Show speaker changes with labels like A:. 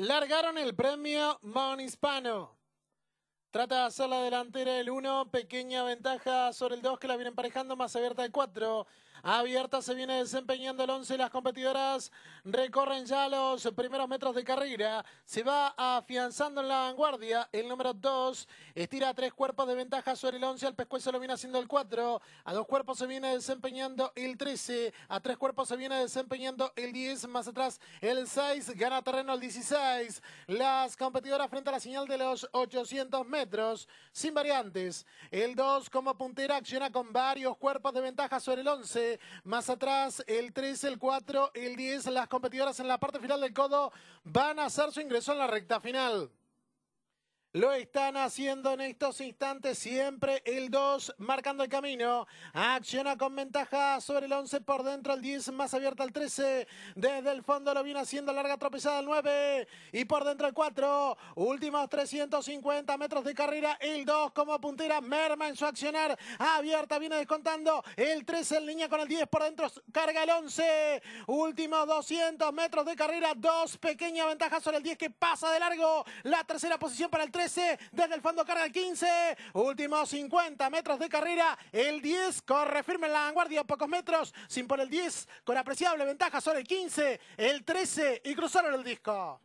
A: Largaron el premio Mon Hispano. Trata de hacer la delantera el 1, pequeña ventaja sobre el 2 que la viene emparejando, más abierta el 4. Abierta se viene desempeñando el 11. Las competidoras recorren ya los primeros metros de carrera. Se va afianzando en la vanguardia. El número 2 estira tres cuerpos de ventaja sobre el 11. Al pescuezo lo viene haciendo el 4. A dos cuerpos se viene desempeñando el 13. A tres cuerpos se viene desempeñando el 10. Más atrás el 6. Gana terreno el 16. Las competidoras frente a la señal de los 800 metros. Sin variantes. El 2 como puntera acciona con varios cuerpos de ventaja sobre el 11 más atrás el 3, el 4, el 10. Las competidoras en la parte final del codo van a hacer su ingreso en la recta final. Lo están haciendo en estos instantes. Siempre el 2 marcando el camino. Acciona con ventaja sobre el 11 por dentro. El 10 más abierta al 13. Desde el fondo lo viene haciendo larga tropezada el 9. Y por dentro el 4. Últimos 350 metros de carrera. El 2 como puntera. Merma en su accionar. Abierta viene descontando. El 13 en línea con el 10 por dentro. Carga el 11. Últimos 200 metros de carrera. Dos pequeña ventaja sobre el 10 que pasa de largo. La tercera posición para el 13. Eh, desde el fondo carga el 15, últimos 50 metros de carrera, el 10 corre firme en la vanguardia, pocos metros, sin por el 10, con apreciable ventaja sobre el 15, el 13 y cruzaron el disco.